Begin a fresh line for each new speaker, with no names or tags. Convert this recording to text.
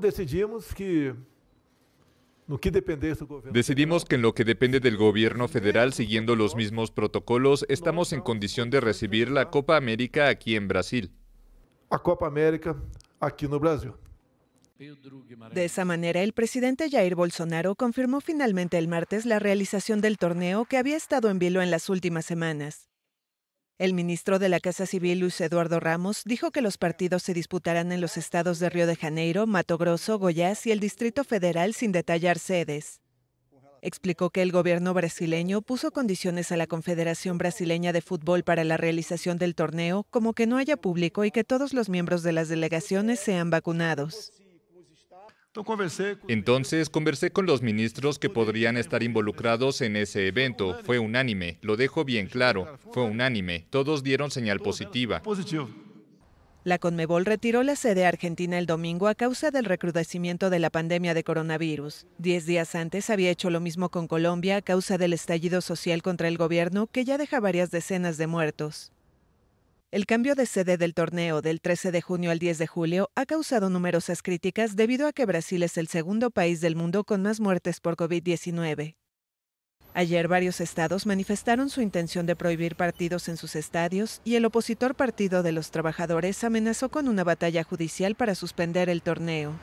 decidimos que
Decidimos que en lo que depende del gobierno federal, siguiendo los mismos protocolos, estamos en condición de recibir la Copa América aquí en Brasil.
La Copa América aquí en Brasil. De esa manera, el presidente Jair Bolsonaro confirmó finalmente el martes la realización del torneo que había estado en vilo en las últimas semanas. El ministro de la Casa Civil, Luis Eduardo Ramos, dijo que los partidos se disputarán en los estados de Río de Janeiro, Mato Grosso, Goiás y el Distrito Federal sin detallar sedes. Explicó que el gobierno brasileño puso condiciones a la Confederación Brasileña de Fútbol para la realización del torneo, como que no haya público y que todos los miembros de las delegaciones sean vacunados.
Entonces conversé con los ministros que podrían estar involucrados en ese evento. Fue unánime, lo dejo bien claro, fue unánime. Todos dieron señal positiva.
La Conmebol retiró la sede argentina el domingo a causa del recrudecimiento de la pandemia de coronavirus. Diez días antes había hecho lo mismo con Colombia a causa del estallido social contra el gobierno que ya deja varias decenas de muertos. El cambio de sede del torneo del 13 de junio al 10 de julio ha causado numerosas críticas debido a que Brasil es el segundo país del mundo con más muertes por COVID-19. Ayer varios estados manifestaron su intención de prohibir partidos en sus estadios y el opositor Partido de los Trabajadores amenazó con una batalla judicial para suspender el torneo.